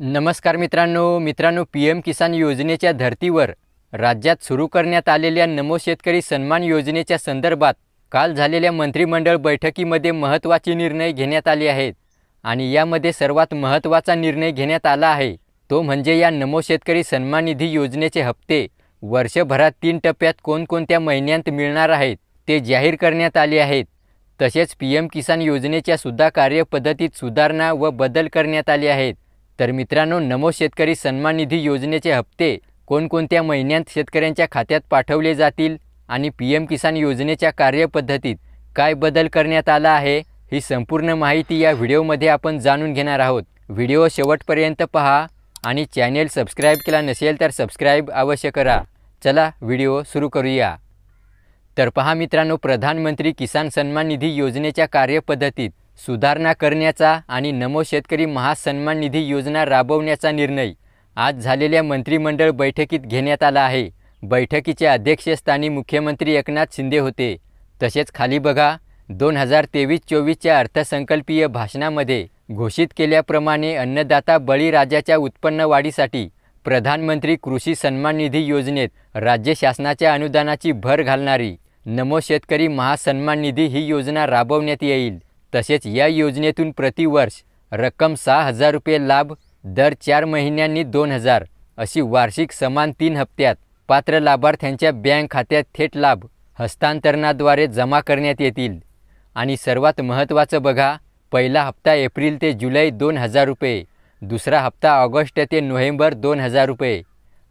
नमस्कार मित्रांनो मित्रांनो पी एम किसान योजनेच्या धर्तीवर राज्यात सुरू करण्यात आलेल्या नमो शेतकरी सन्मान योजनेच्या संदर्भात काल झालेल्या मंत्रिमंडळ बैठकीमध्ये महत्त्वाचे निर्णय घेण्यात आले आहेत आणि यामध्ये सर्वात महत्त्वाचा निर्णय घेण्यात आला आहे तो म्हणजे या नमो शेतकरी सन्मान निधी योजनेचे हप्ते वर्षभरात तीन टप्प्यात कोणकोणत्या महिन्यांत मिळणार आहेत ते जाहीर करण्यात आले आहेत तसेच पी एम किसान योजनेच्या सुद्धा कार्यपद्धतीत सुधारणा व बदल करण्यात आले आहेत तर मित्रांनो नमो शेतकरी सन्मान निधी योजनेचे हप्ते कोणकोणत्या महिन्यात शेतकऱ्यांच्या खात्यात पाठवले जातील आणि पी एम किसान योजनेच्या कार्यपद्धतीत काय बदल करण्यात आला आहे ही संपूर्ण माहिती या व्हिडिओमध्ये आपण जाणून घेणार आहोत व्हिडिओ शेवटपर्यंत पहा आणि चॅनेल सबस्क्राईब केला नसेल तर सबस्क्राईब अवश्य करा चला व्हिडिओ सुरू करूया तर पहा मित्रांनो प्रधानमंत्री किसान सन्मान निधी योजनेच्या कार्यपद्धतीत सुधारणा करण्याचा आणि नमो शेतकरी महासन्मान निधी योजना राबवण्याचा निर्णय आज झालेल्या मंत्रिमंडळ बैठकीत घेण्यात आला आहे बैठकीचे अध्यक्षस्थानी मुख्यमंत्री एकनाथ शिंदे होते तसेच खाली बघा दोन हजार तेवीस चोवीसच्या अर्थसंकल्पीय भाषणामध्ये घोषित केल्याप्रमाणे अन्नदाता बळीराजाच्या उत्पन्न वाढीसाठी प्रधानमंत्री कृषी सन्मान निधी योजनेत राज्य शासनाच्या अनुदानाची भर घालणारी नमो शेतकरी महासन्मान निधी ही योजना राबवण्यात येईल तसेच या योजनेतून प्रतिवर्ष रक्कम सहा हजार रुपये लाभ दर चार महिन्यांनी दोन हजार अशी वार्षिक समान तीन हप्त्यात पात्र लाभार्थ्यांच्या बँक खात्यात थेट लाभ हस्तांतरणाद्वारे जमा करण्यात येतील आणि सर्वात महत्त्वाचं बघा पहिला हप्ता एप्रिल ते जुलै दोन हजार रुपये दुसरा हप्ता ऑगस्ट ते नोव्हेंबर दोन हजार रुपये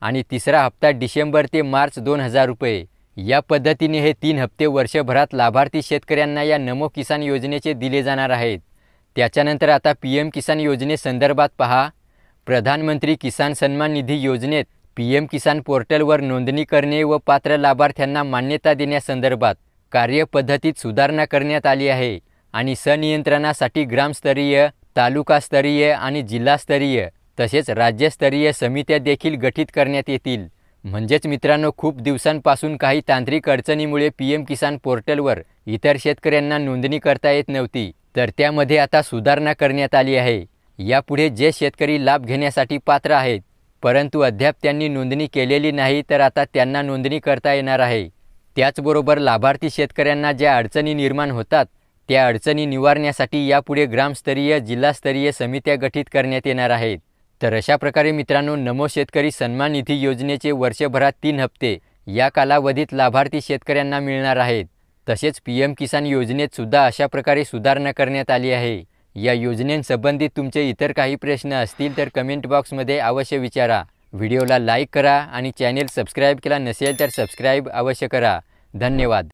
आणि तिसरा हप्ता डिसेंबर ते मार्च दोन हजार रुपये या पद्धतीने हे तीन हप्ते वर्षभरात लाभार्थी शेतकऱ्यांना या नमो किसान योजनेचे दिले जाणार आहेत त्याच्यानंतर आता पी एम किसान योजनेसंदर्भात पहा प्रधानमंत्री किसान सन्मान निधी योजनेत पी एम किसान पोर्टलवर नोंदणी करणे व पात्र लाभार्थ्यांना मान्यता देण्यासंदर्भात कार्यपद्धतीत सुधारणा करण्यात आली आहे आणि सनियंत्रणासाठी ग्रामस्तरीय तालुकास्तरीय आणि जिल्हास्तरीय तसेच राज्यस्तरीय समित्या देखील गठीत करण्यात येतील म्हणजेच मित्रांनो खूप दिवसांपासून काही तांत्रिक अडचणीमुळे पी एम किसान पोर्टलवर इतर शेतकऱ्यांना नोंदणी करता येत नव्हती तर त्यामध्ये आता सुधारणा करण्यात आली आहे यापुढे जे शेतकरी लाभ घेण्यासाठी पात्र आहेत परंतु अद्याप त्यांनी नोंदणी केलेली नाही तर आता त्यांना नोंदणी करता येणार आहे त्याचबरोबर लाभार्थी शेतकऱ्यांना ज्या अडचणी निर्माण होतात त्या अडचणी निवारण्यासाठी यापुढे ग्रामस्तरीय जिल्हास्तरीय समित्या गठीत करण्यात येणार आहेत तर अशा प्रकारे मित्रांनो नमो शेतकरी सन्मान निधी योजनेचे वर्षभरात तीन हप्ते या कालावधीत लाभार्थी शेतकऱ्यांना मिळणार आहेत तसेच पी एम किसान योजनेत सुद्धा अशा प्रकारे सुधारणा करण्यात आली आहे या योजनेसंबंधित तुमचे इतर काही प्रश्न असतील तर कमेंट बॉक्समध्ये अवश्य विचारा व्हिडिओला लाईक करा आणि चॅनेल सबस्क्राईब केला नसेल तर सबस्क्राईब अवश्य करा धन्यवाद